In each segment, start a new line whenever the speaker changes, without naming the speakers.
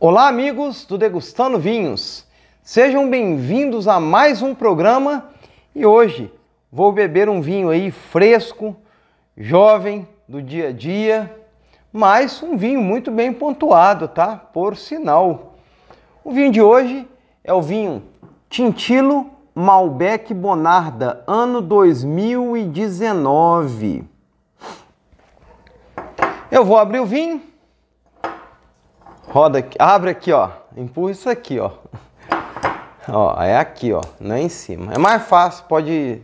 Olá, amigos do Degustando Vinhos. Sejam bem-vindos a mais um programa e hoje vou beber um vinho aí fresco, jovem, do dia a dia, mas um vinho muito bem pontuado, tá? Por sinal. O vinho de hoje é o vinho Tintilo Malbec Bonarda, ano 2019. Eu vou abrir o vinho roda aqui, abre aqui, ó, empurra isso aqui, ó. Ó, é aqui, ó, não é em cima. É mais fácil, pode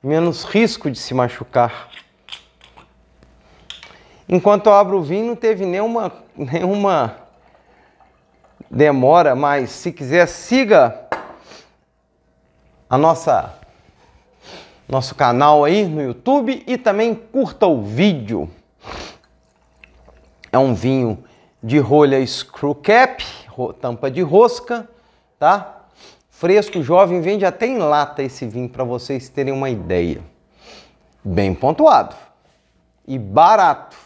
menos risco de se machucar. Enquanto eu abro o vinho, não teve nenhuma, nenhuma demora, mas se quiser, siga a nossa nosso canal aí no YouTube e também curta o vídeo. É um vinho de rolha screw cap, tampa de rosca, tá? Fresco, jovem, vende até em lata esse vinho para vocês terem uma ideia. Bem pontuado e barato.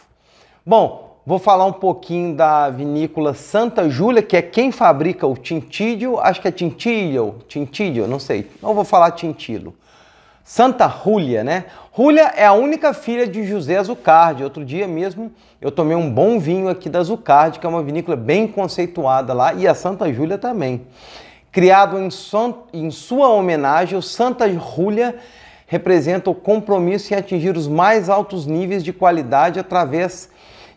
Bom, vou falar um pouquinho da vinícola Santa Júlia, que é quem fabrica o Tintídio, acho que é tintílio Tintídio, não sei, não vou falar Tintilo. Santa Rúlia, né? Rúlia é a única filha de José Azucardi. Outro dia mesmo eu tomei um bom vinho aqui da Azucardi, que é uma vinícola bem conceituada lá, e a Santa Júlia também. Criado em, son... em sua homenagem, o Santa Rúlia representa o compromisso em atingir os mais altos níveis de qualidade através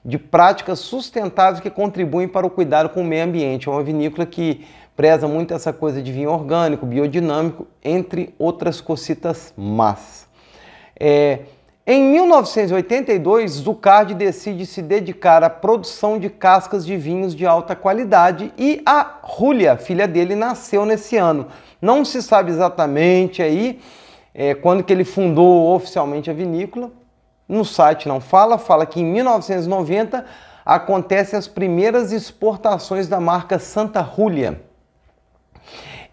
de práticas sustentáveis que contribuem para o cuidado com o meio ambiente. É uma vinícola que preza muito essa coisa de vinho orgânico, biodinâmico, entre outras cocitas más. É, em 1982, Zucardi decide se dedicar à produção de cascas de vinhos de alta qualidade e a Julia, filha dele, nasceu nesse ano. Não se sabe exatamente aí é, quando que ele fundou oficialmente a vinícola. No site não fala, fala que em 1990 acontecem as primeiras exportações da marca Santa Júlia.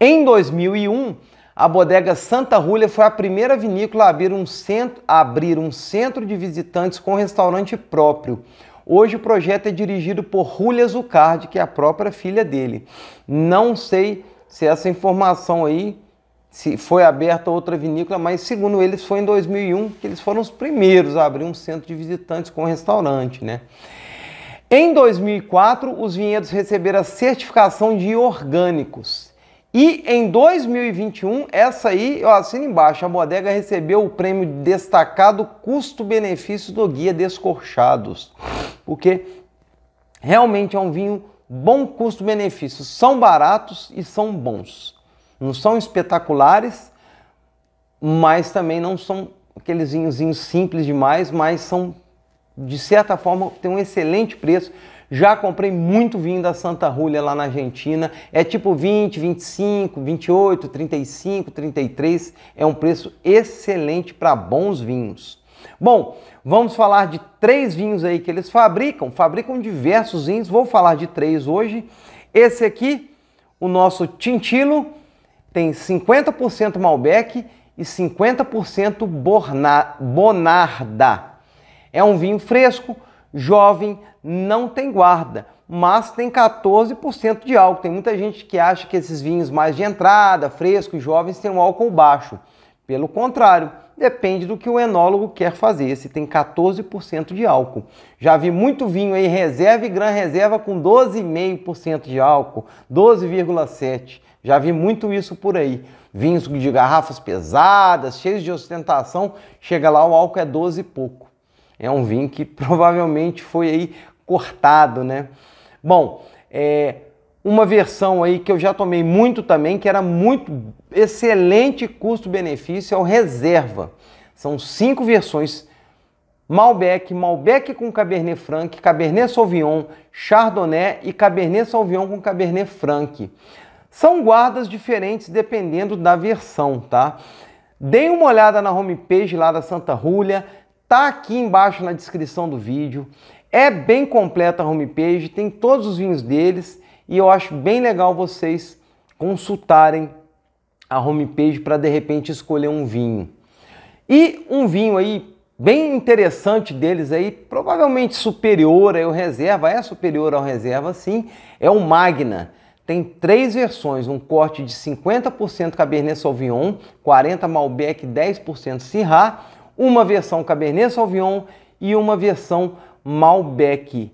Em 2001, a Bodega Santa Rúlia foi a primeira vinícola a abrir um centro, abrir um centro de visitantes com restaurante próprio. Hoje o projeto é dirigido por Rúlia Zucardi, que é a própria filha dele. Não sei se essa informação aí se foi aberta outra vinícola, mas segundo eles foi em 2001 que eles foram os primeiros a abrir um centro de visitantes com restaurante, né? Em 2004, os vinhedos receberam a certificação de orgânicos. E em 2021, essa aí, ó, assina embaixo, a bodega recebeu o prêmio destacado custo-benefício do Guia Descorchados, porque realmente é um vinho bom custo-benefício, são baratos e são bons. Não são espetaculares, mas também não são aqueles vinhozinhos simples demais, mas são, de certa forma, tem um excelente preço já comprei muito vinho da Santa Rúlia lá na Argentina. É tipo 20, 25, 28, 35, 33. É um preço excelente para bons vinhos. Bom, vamos falar de três vinhos aí que eles fabricam. Fabricam diversos vinhos. Vou falar de três hoje. Esse aqui, o nosso Tintilo, tem 50% Malbec e 50% Bonarda. É um vinho fresco, Jovem não tem guarda, mas tem 14% de álcool. Tem muita gente que acha que esses vinhos mais de entrada, frescos, jovens, têm um álcool baixo. Pelo contrário, depende do que o enólogo quer fazer. Esse tem 14% de álcool. Já vi muito vinho aí, reserva e gran reserva com 12,5% de álcool, 12,7%. Já vi muito isso por aí. Vinhos de garrafas pesadas, cheios de ostentação, chega lá o álcool é 12 e pouco. É um vinho que provavelmente foi aí cortado, né? Bom, é uma versão aí que eu já tomei muito também, que era muito excelente custo-benefício, é o Reserva. São cinco versões Malbec, Malbec com Cabernet Franc, Cabernet Sauvignon, Chardonnay e Cabernet Sauvignon com Cabernet Franc. São guardas diferentes dependendo da versão, tá? Deem uma olhada na homepage lá da Santa Rúlia, Tá aqui embaixo na descrição do vídeo. É bem completa a homepage, tem todos os vinhos deles e eu acho bem legal vocês consultarem a homepage para de repente escolher um vinho. E um vinho aí bem interessante deles aí, provavelmente superior ao reserva, é superior ao reserva sim, é o Magna. Tem três versões, um corte de 50% Cabernet Sauvignon, 40 Malbec, 10% Syrah, uma versão Cabernet Sauvignon e uma versão Malbec.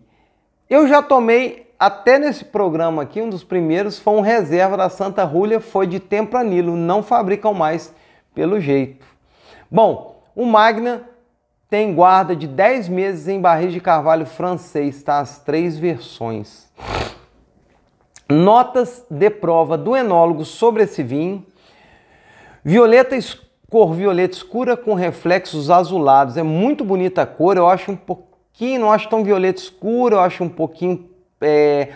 Eu já tomei até nesse programa aqui, um dos primeiros foi um reserva da Santa Rúlia, foi de Tempranilo, não fabricam mais pelo jeito. Bom, o Magna tem guarda de 10 meses em barris de carvalho francês, tá? As três versões. Notas de prova do enólogo sobre esse vinho. Violeta escura cor violeta escura com reflexos azulados. É muito bonita a cor, eu acho um pouquinho, não acho tão violeta escura, eu acho um pouquinho é,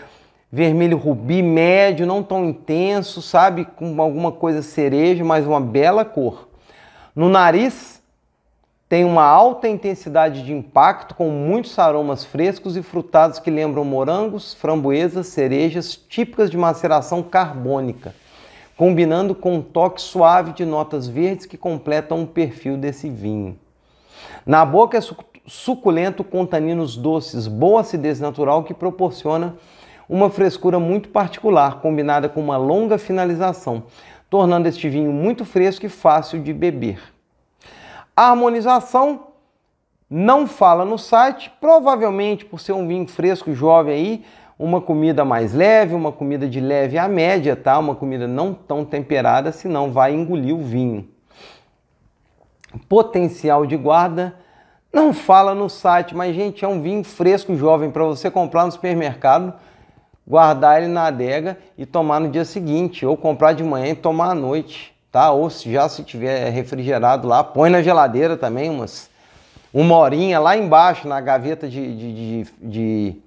vermelho rubi médio, não tão intenso, sabe? Com alguma coisa cereja, mas uma bela cor. No nariz tem uma alta intensidade de impacto com muitos aromas frescos e frutados que lembram morangos, framboesas, cerejas típicas de maceração carbônica combinando com um toque suave de notas verdes que completam o perfil desse vinho. Na boca é suculento com taninos doces, boa acidez natural que proporciona uma frescura muito particular, combinada com uma longa finalização, tornando este vinho muito fresco e fácil de beber. A harmonização não fala no site, provavelmente por ser um vinho fresco jovem aí, uma comida mais leve, uma comida de leve à média, tá? Uma comida não tão temperada, senão vai engolir o vinho. Potencial de guarda, não fala no site, mas gente, é um vinho fresco jovem para você comprar no supermercado, guardar ele na adega e tomar no dia seguinte, ou comprar de manhã e tomar à noite, tá? Ou se já se tiver refrigerado lá, põe na geladeira também umas uma horinha lá embaixo na gaveta de, de, de, de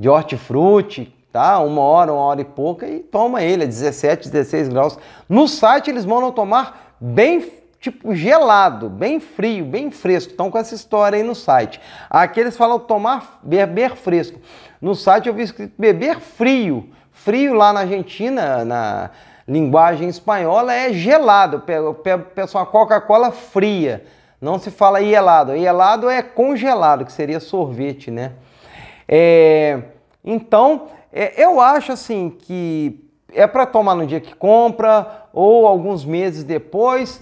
de hortifruti, tá? Uma hora, uma hora e pouca e toma ele, a 17, 16 graus. No site eles mandam tomar bem tipo gelado, bem frio, bem fresco. Estão com essa história aí no site. Aqui eles falam tomar, beber fresco. No site eu vi escrito beber frio. Frio lá na Argentina, na linguagem espanhola, é gelado. Pega peço uma Coca-Cola fria. Não se fala helado. Helado é congelado, que seria sorvete, né? É, então, é, eu acho assim que é para tomar no dia que compra ou alguns meses depois.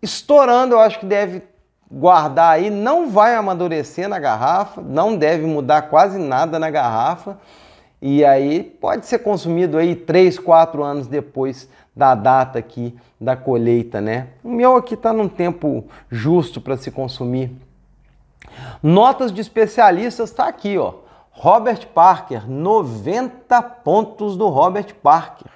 Estourando, eu acho que deve guardar aí, não vai amadurecer na garrafa, não deve mudar quase nada na garrafa. E aí pode ser consumido aí 3, 4 anos depois da data aqui da colheita, né? O meu aqui está num tempo justo para se consumir. Notas de especialistas está aqui, ó. Robert Parker, 90 pontos do Robert Parker.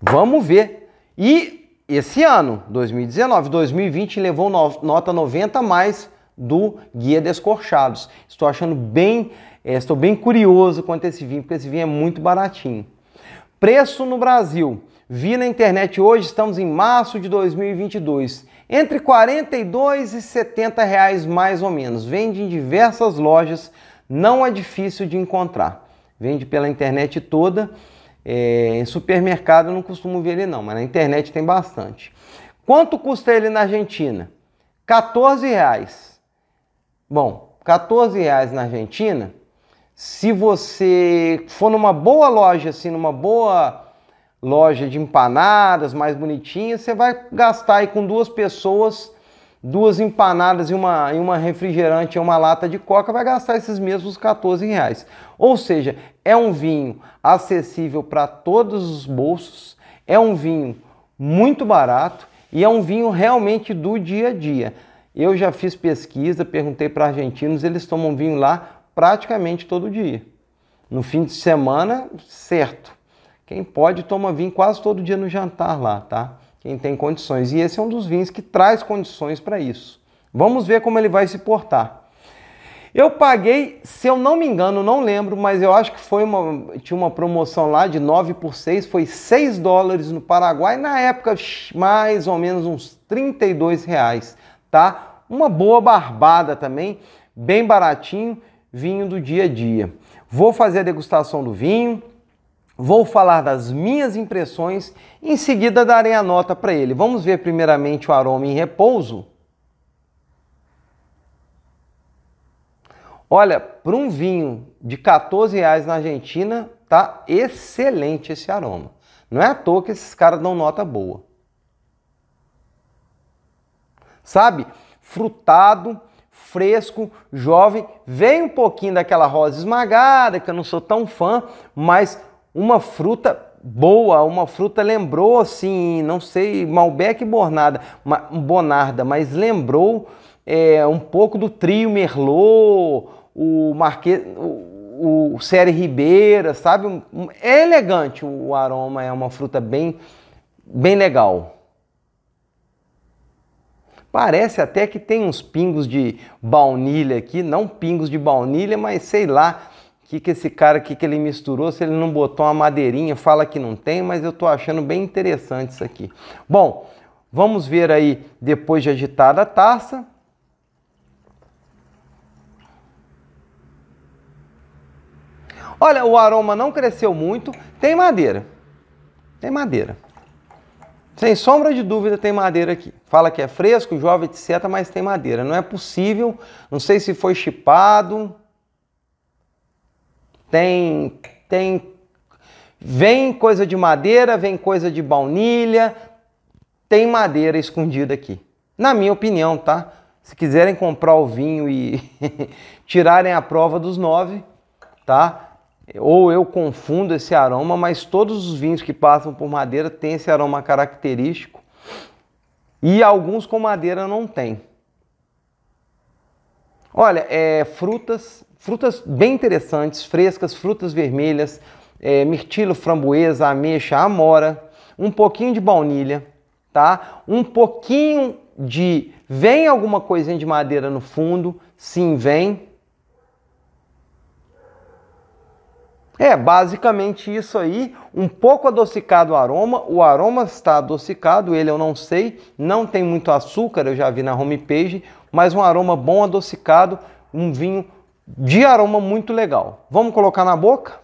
Vamos ver. E esse ano, 2019, 2020, levou nota 90 mais do Guia Descorchados. Estou achando bem, é, estou bem curioso quanto a esse vinho, porque esse vinho é muito baratinho. Preço no Brasil. Vi na internet hoje, estamos em março de 2022. Entre 42 e 70 reais mais ou menos. Vende em diversas lojas não é difícil de encontrar. Vende pela internet toda. É, em supermercado eu não costumo ver ele não, mas na internet tem bastante. Quanto custa ele na Argentina? 14 reais. Bom, 14 reais na Argentina. Se você for numa boa loja, assim, numa boa loja de empanadas mais bonitinha, você vai gastar aí com duas pessoas duas empanadas e uma, e uma refrigerante e uma lata de coca, vai gastar esses mesmos 14 reais. Ou seja, é um vinho acessível para todos os bolsos, é um vinho muito barato e é um vinho realmente do dia a dia. Eu já fiz pesquisa, perguntei para argentinos, eles tomam vinho lá praticamente todo dia. No fim de semana, certo. Quem pode toma vinho quase todo dia no jantar lá, tá? quem tem condições. E esse é um dos vinhos que traz condições para isso. Vamos ver como ele vai se portar. Eu paguei, se eu não me engano, não lembro, mas eu acho que foi uma, tinha uma promoção lá de 9 por 6, foi 6 dólares no Paraguai, na época mais ou menos uns 32 reais, tá? Uma boa barbada também, bem baratinho, vinho do dia a dia. Vou fazer a degustação do vinho, Vou falar das minhas impressões, em seguida darei a nota para ele. Vamos ver primeiramente o aroma em repouso. Olha, para um vinho de 14 reais na Argentina, tá excelente esse aroma. Não é à toa que esses caras dão nota boa. Sabe? Frutado, fresco, jovem, vem um pouquinho daquela rosa esmagada, que eu não sou tão fã, mas uma fruta boa, uma fruta lembrou assim, não sei, Malbec Bornada, Bonarda, mas lembrou é, um pouco do trio Merlot, o Marquês, o, o Série Ribeira, sabe? É elegante o aroma, é uma fruta bem, bem legal. Parece até que tem uns pingos de baunilha aqui, não pingos de baunilha, mas sei lá, que, que esse cara aqui que ele misturou, se ele não botou uma madeirinha, fala que não tem, mas eu estou achando bem interessante isso aqui. Bom, vamos ver aí depois de agitada a taça. Olha, o aroma não cresceu muito, tem madeira. Tem madeira. Sem sombra de dúvida tem madeira aqui. Fala que é fresco, jovem, etc, mas tem madeira. Não é possível, não sei se foi chipado, tem, tem, vem coisa de madeira, vem coisa de baunilha, tem madeira escondida aqui. Na minha opinião, tá? Se quiserem comprar o vinho e tirarem a prova dos nove, tá? Ou eu confundo esse aroma, mas todos os vinhos que passam por madeira têm esse aroma característico e alguns com madeira não tem. Olha, é, frutas frutas bem interessantes, frescas, frutas vermelhas, é, mirtilo, framboesa, ameixa, amora, um pouquinho de baunilha, tá? Um pouquinho de vem alguma coisinha de madeira no fundo, sim, vem. É, basicamente isso aí, um pouco adocicado o aroma, o aroma está adocicado, ele eu não sei, não tem muito açúcar, eu já vi na homepage, mas um aroma bom adocicado, um vinho de aroma muito legal. Vamos colocar na boca?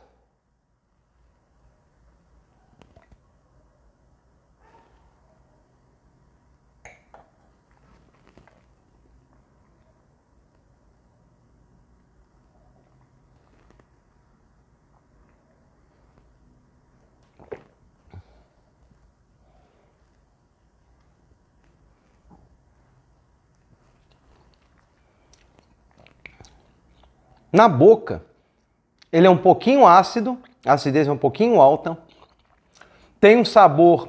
na boca. Ele é um pouquinho ácido, a acidez é um pouquinho alta, tem um sabor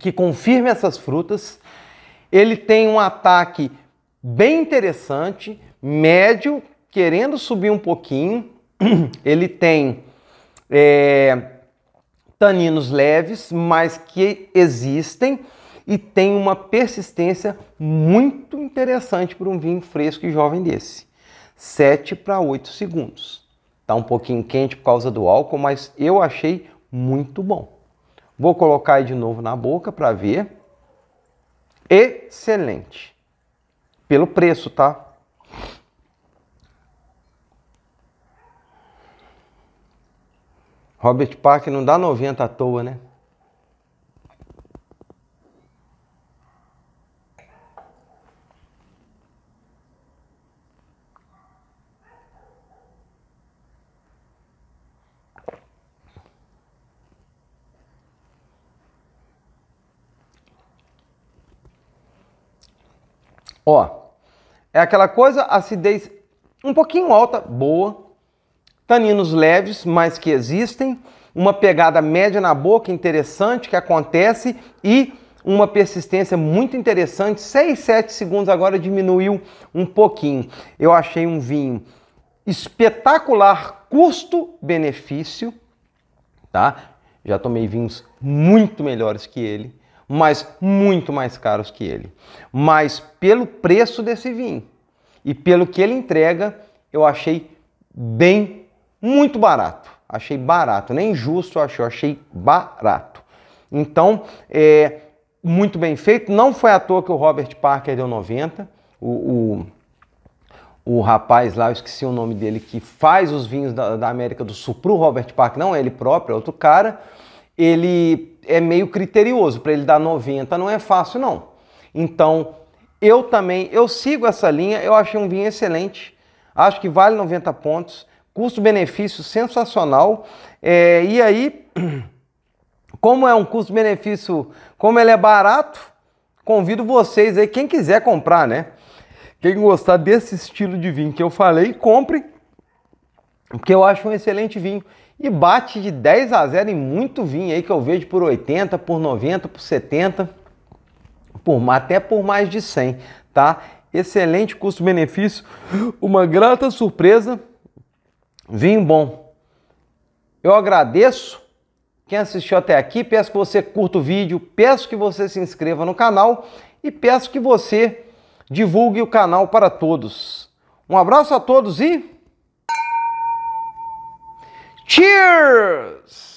que confirma essas frutas, ele tem um ataque bem interessante, médio, querendo subir um pouquinho, ele tem é, taninos leves, mas que existem e tem uma persistência muito interessante para um vinho fresco e jovem desse. 7 para 8 segundos. Tá um pouquinho quente por causa do álcool, mas eu achei muito bom. Vou colocar aí de novo na boca para ver. Excelente. Pelo preço, tá? Robert Park não dá 90 à toa, né? Ó, é aquela coisa, acidez um pouquinho alta, boa, taninos leves, mas que existem, uma pegada média na boca, interessante, que acontece, e uma persistência muito interessante, 6, 7 segundos agora diminuiu um pouquinho. Eu achei um vinho espetacular custo-benefício, tá? Já tomei vinhos muito melhores que ele mas muito mais caros que ele. Mas pelo preço desse vinho e pelo que ele entrega, eu achei bem, muito barato. Achei barato, nem justo eu achei, barato. Então, é muito bem feito. Não foi à toa que o Robert Parker deu 90. O, o, o rapaz lá, eu esqueci o nome dele, que faz os vinhos da, da América do Sul para o Robert Parker, não é ele próprio, é outro cara ele é meio criterioso, para ele dar 90 tá, não é fácil não. Então, eu também, eu sigo essa linha, eu achei um vinho excelente, acho que vale 90 pontos, custo-benefício sensacional, é, e aí, como é um custo-benefício, como ele é barato, convido vocês aí, quem quiser comprar, né? Quem gostar desse estilo de vinho que eu falei, compre, porque eu acho um excelente vinho. E bate de 10 a 0 em muito vinho aí que eu vejo por 80, por 90, por 70, por até por mais de 100, tá? Excelente custo-benefício, uma grata surpresa, vinho bom. Eu agradeço quem assistiu até aqui, peço que você curta o vídeo, peço que você se inscreva no canal e peço que você divulgue o canal para todos. Um abraço a todos e Cheers!